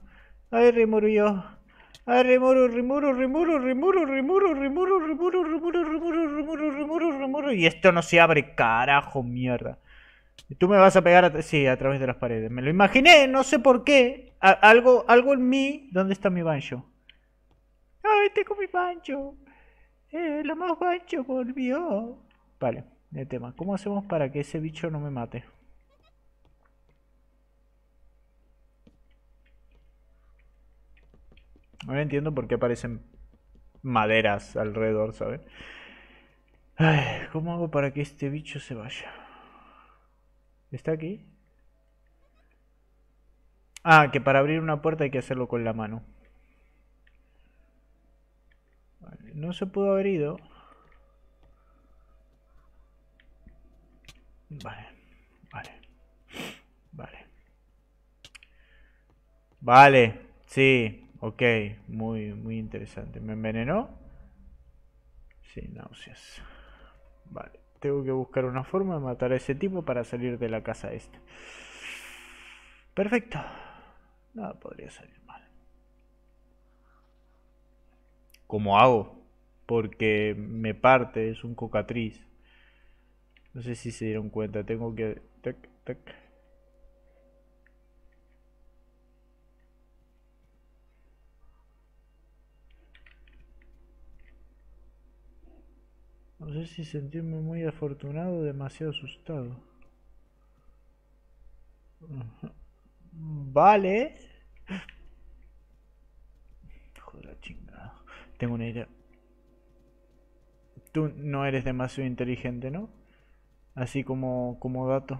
Ay, remuro yo. Ay, remuro, remuro, remuro, remuro, remuro, remuro, remuro, remuro, remuro, remuro, remuro, remuro. Y esto no se abre, carajo, mierda. tú me vas a pegar, sí, a través de las paredes. Me lo imaginé, no sé por qué. algo, algo en mí. ¿Dónde está mi banjo? vete con mi Pancho. Eh, lo más Pancho volvió. Vale, el tema. ¿Cómo hacemos para que ese bicho no me mate? Ahora entiendo por qué aparecen maderas alrededor, ¿saben? Ay, ¿Cómo hago para que este bicho se vaya? ¿Está aquí? Ah, que para abrir una puerta hay que hacerlo con la mano. no se pudo haber ido. Vale, vale, vale. Vale, sí, ok, muy, muy interesante. ¿Me envenenó? Sí, náuseas. Vale, tengo que buscar una forma de matar a ese tipo para salir de la casa esta. Perfecto. Nada podría salir mal. ¿Cómo hago? porque me parte, es un cocatriz. No sé si se dieron cuenta, tengo que... No sé si sentirme muy afortunado o demasiado asustado. Vale. Joder, chingado. Tengo una idea tú no eres demasiado inteligente, ¿no? Así como, como dato.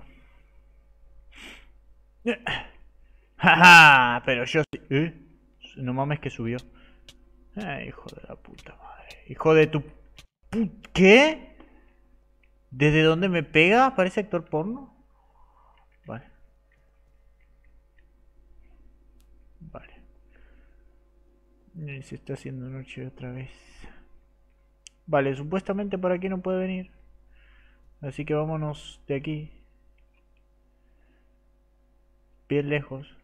Pero yo sí. ¿Eh? No mames que subió. hijo de la puta madre. Hijo de tu... ¿Qué? ¿Desde dónde me pega? ¿Parece actor porno? Vale. Vale. Eh, se está haciendo noche otra vez. Vale, supuestamente por aquí no puede venir. Así que vámonos de aquí. Bien lejos.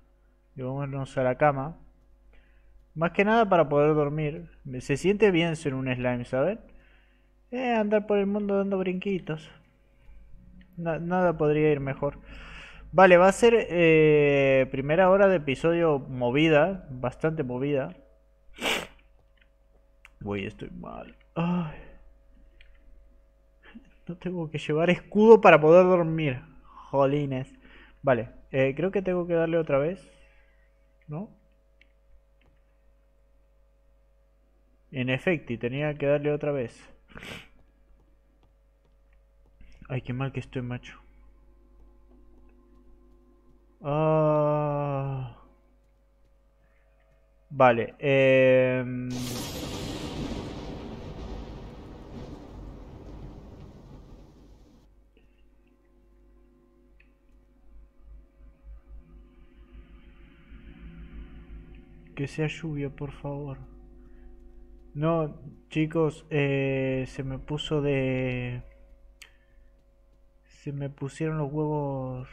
Y vámonos a la cama. Más que nada para poder dormir. Se siente bien ser un slime, ¿saben? Eh, andar por el mundo dando brinquitos. nada podría ir mejor. Vale, va a ser eh, primera hora de episodio movida. Bastante movida. Uy, estoy mal. No tengo que llevar escudo para poder dormir. Jolines. Vale, eh, creo que tengo que darle otra vez. ¿No? En efecto, y tenía que darle otra vez. Ay, qué mal que estoy, macho. Ah. Vale, eh... que sea lluvia, por favor. No, chicos, eh, se me puso de... Se me pusieron los huevos...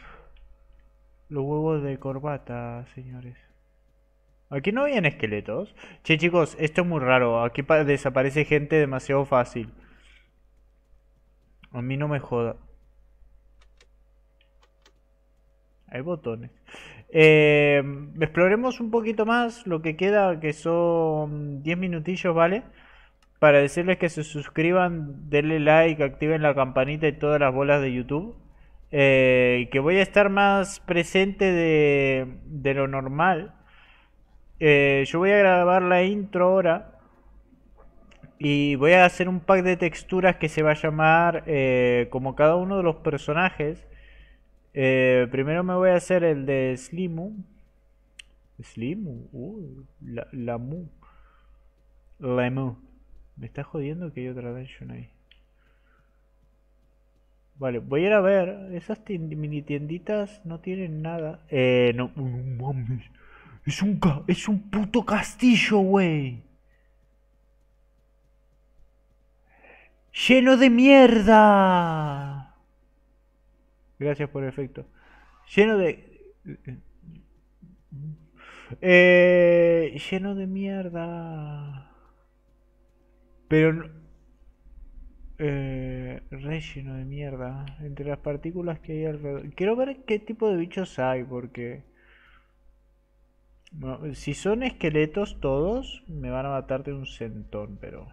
Los huevos de corbata, señores. Aquí no habían esqueletos. Che, chicos, esto es muy raro. Aquí desaparece gente demasiado fácil. A mí no me joda. Hay botones. Eh, exploremos un poquito más lo que queda, que son 10 minutillos, ¿vale? Para decirles que se suscriban, denle like, activen la campanita y todas las bolas de YouTube. Eh, que voy a estar más presente de, lo normal. Eh, yo voy a grabar la intro ahora. Y voy a hacer un pack de texturas que se va a llamar eh, como cada uno de los personajes. Eh, primero me voy a hacer el de Slimu. Slimu, la, la mu. La mu. Me está jodiendo que hay otra dungeon ahí. Vale, voy a ir a ver. Esas mini tienditas no tienen nada. Eh, Es un, es un puto castillo, güey. Lleno de mierda. Gracias por el efecto. Lleno de... Eh, lleno de mierda. Pero... Eh, relleno de mierda. Entre las partículas que hay alrededor. Quiero ver qué tipo de bichos hay, porque. si son esqueletos todos, me van a matar de un centón, pero.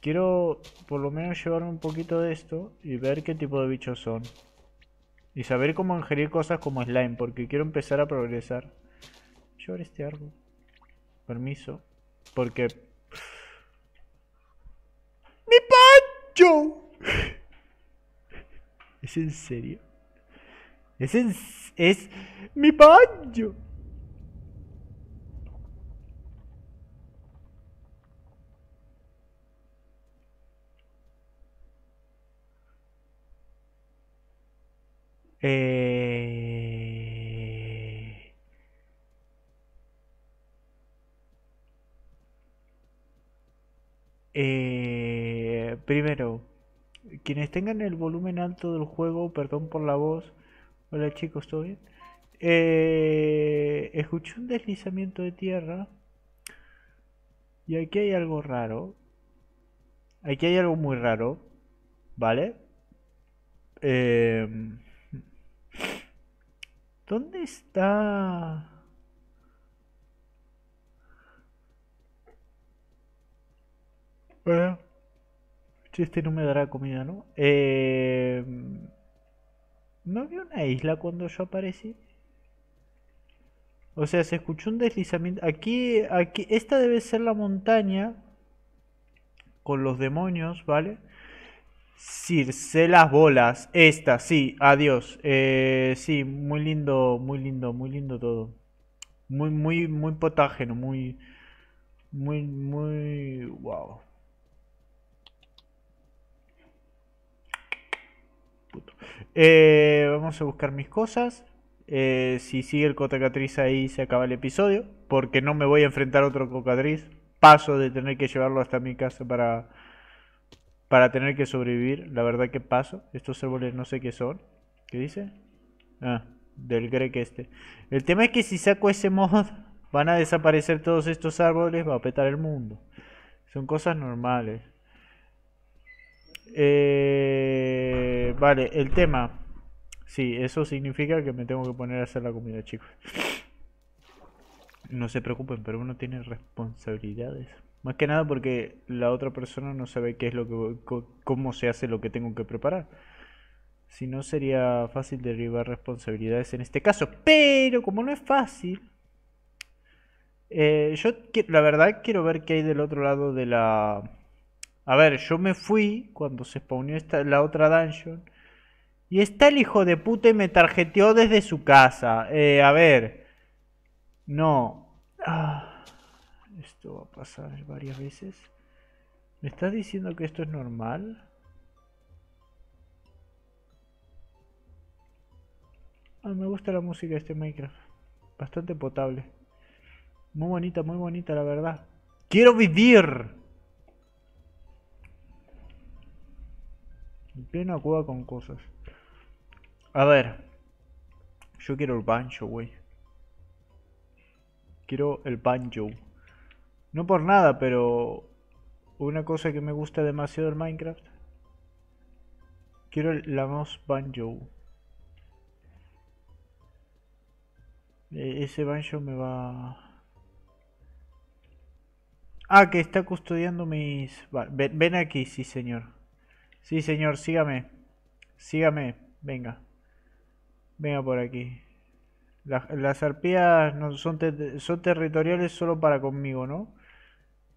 Quiero por lo menos llevarme un poquito de esto y ver qué tipo de bichos son. Y saber cómo ingerir cosas como slime, porque quiero empezar a progresar. Llevar este árbol. Permiso. Porque... ¡Mi pancho! ¿Es en serio? ¿Es en... es... ¡Mi pancho! Eh, eh... Primero, quienes tengan el volumen alto del juego, perdón por la voz. Hola chicos, ¿todo bien? Eh... Escuché un deslizamiento de tierra. Y aquí hay algo raro. Aquí hay algo muy raro. ¿Vale? Eh... ¿Dónde está? este no me dará comida, ¿no? Eh, ¿No había una isla cuando yo aparecí? O sea, se escuchó un deslizamiento. Aquí, aquí, esta debe ser la montaña con los demonios, ¿vale? Circe las bolas. Esta, sí, adiós. Eh, sí, muy lindo, muy lindo, muy lindo todo. Muy, muy, muy potágeno, muy. Muy, muy. Wow. Eh, vamos a buscar mis cosas. Eh, si sigue el Cotacatriz ahí, se acaba el episodio. Porque no me voy a enfrentar a otro cocatriz. Paso de tener que llevarlo hasta mi casa para para tener que sobrevivir. La verdad que paso. Estos árboles no sé qué son. ¿Qué dice? Ah, del que este. El tema es que si saco ese mod, van a desaparecer todos estos árboles, va a petar el mundo. Son cosas normales. Eh, vale, el tema. Sí, eso significa que me tengo que poner a hacer la comida, chicos. No se preocupen, pero uno tiene responsabilidades. Más que nada porque la otra persona no sabe qué es lo que, cómo se hace lo que tengo que preparar. Si no sería fácil derivar responsabilidades en este caso. Pero como no es fácil, eh, yo la verdad quiero ver qué hay del otro lado de la... A ver, yo me fui cuando se spawneó esta, la otra dungeon. Y está el hijo de puta y me tarjeteó desde su casa. Eh, a ver. No. Ah. Esto va a pasar varias veces. ¿Me estás diciendo que esto es normal? Ah, me gusta la música de este Minecraft. Bastante potable. Muy bonita, muy bonita, la verdad. ¡Quiero vivir! En plena con cosas. A ver. Yo quiero el banjo, güey. Quiero el banjo. No por nada, pero una cosa que me gusta demasiado el Minecraft. Quiero la mouse banjo. E-, ese banjo me va... Ah, que está custodiando mis... Ven, aquí, sí señor. Sí señor, sígame. Sígame, venga. Venga por aquí. Las, arpías no son, son territoriales solo para conmigo, ¿no?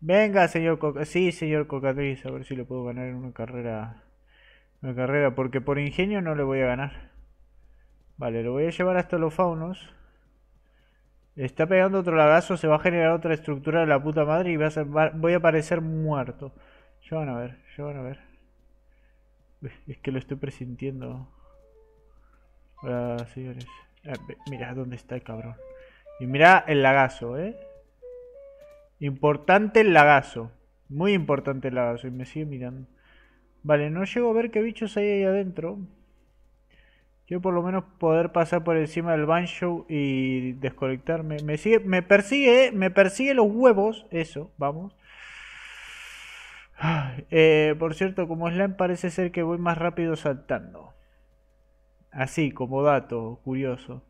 Venga, señor Coca. Sí, señor Cocatriz, a ver si lo puedo ganar en una carrera. Una carrera, porque por ingenio no le voy a ganar. Vale, lo voy a llevar hasta los faunos. está pegando otro lagazo, se va a generar otra estructura de la puta madre y va voy a parecer muerto. Ya van a ver, ya van a ver. Es que lo estoy presintiendo. Ah señores. Ah, mira dónde está el cabrón. Y mira el lagazo, ¿eh? Importante el lagazo. Muy importante el lagazo. Y me sigue mirando. Vale, no llego a ver qué bichos hay ahí adentro. Quiero por lo menos poder pasar por encima del banjo y desconectarme. Me sigue, me persigue, me persigue los huevos. Eso, vamos. Eh, por cierto, como slam parece ser que voy más rápido saltando. Así, como dato curioso.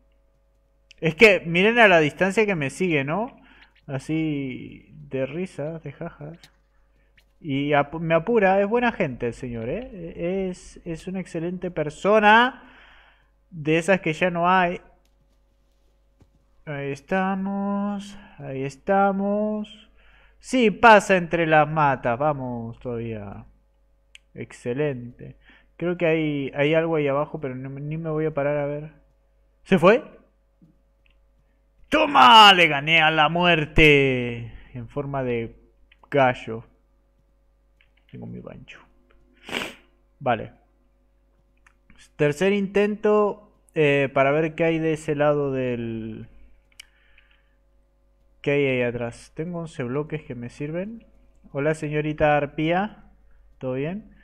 Es que miren a la distancia que me sigue, ¿no? así de risas, de jajas. Y me apura, es buena gente el señor, ¿eh? Es, una excelente persona de esas que ya no hay. Ahí estamos, ahí estamos. Sí, pasa entre las matas, vamos todavía. Excelente. Creo que hay, hay algo ahí abajo, pero ni, ni me voy a parar a ver. ¿Se fue? ¡Toma! Le gané a la muerte. En forma de gallo. Tengo mi bancho. Vale. Tercer intento eh, para ver qué hay de ese lado del... ¿Qué hay ahí atrás? Tengo 11 bloques que me sirven. Hola señorita Arpía. ¿Todo bien?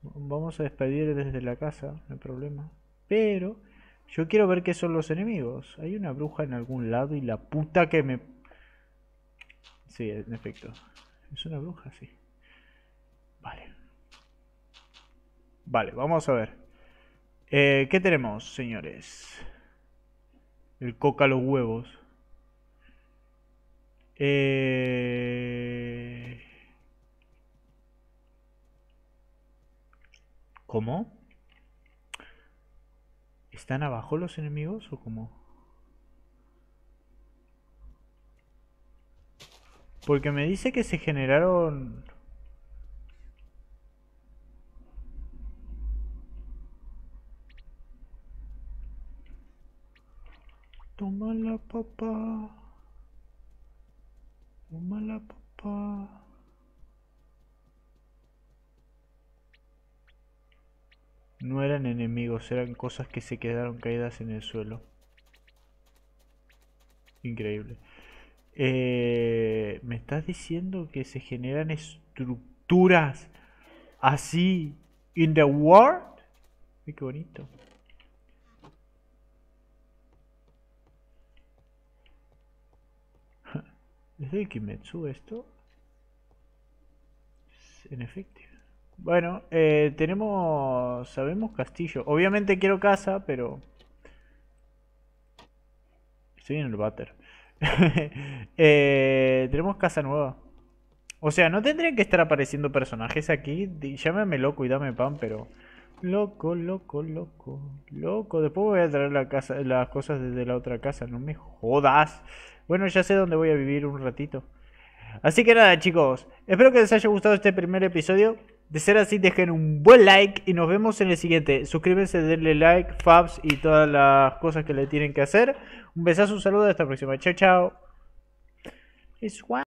Vamos a despedir desde la casa, no hay problema. Pero yo quiero ver qué son los enemigos. Hay una bruja en algún lado y la puta que me... Sí, en efecto. Es una bruja, sí. Vale. Vale, vamos a ver. Eh, ¿Qué tenemos, señores? El coca los huevos. Eh... ¿Cómo? ¿Están abajo los enemigos o cómo? Porque me dice que se generaron... Toma la papa. Toma la papa. No eran enemigos, eran cosas que se quedaron caídas en el suelo. Increíble. Eh, ¿Me estás diciendo que se generan estructuras así in the world? qué bonito. ¿Es de Kimetsu esto? En efecto. Bueno, eh, tenemos. Sabemos castillo. Obviamente quiero casa, pero. Estoy en el váter. Eh, tenemos casa nueva. O sea, no tendrían que estar apareciendo personajes aquí. Llámame loco y dame pan, pero. Loco, loco, loco, loco. Después voy a traer la casa, las cosas desde la otra casa. No me jodas. Bueno, ya sé dónde voy a vivir un ratito. Así que nada, chicos. Espero que les haya gustado este primer episodio. De ser así, dejen un buen like y nos vemos en el siguiente. Suscríbanse, denle like, fabs y todas las cosas que le tienen que hacer. Un besazo, un saludo, hasta la próxima. Chao, chao.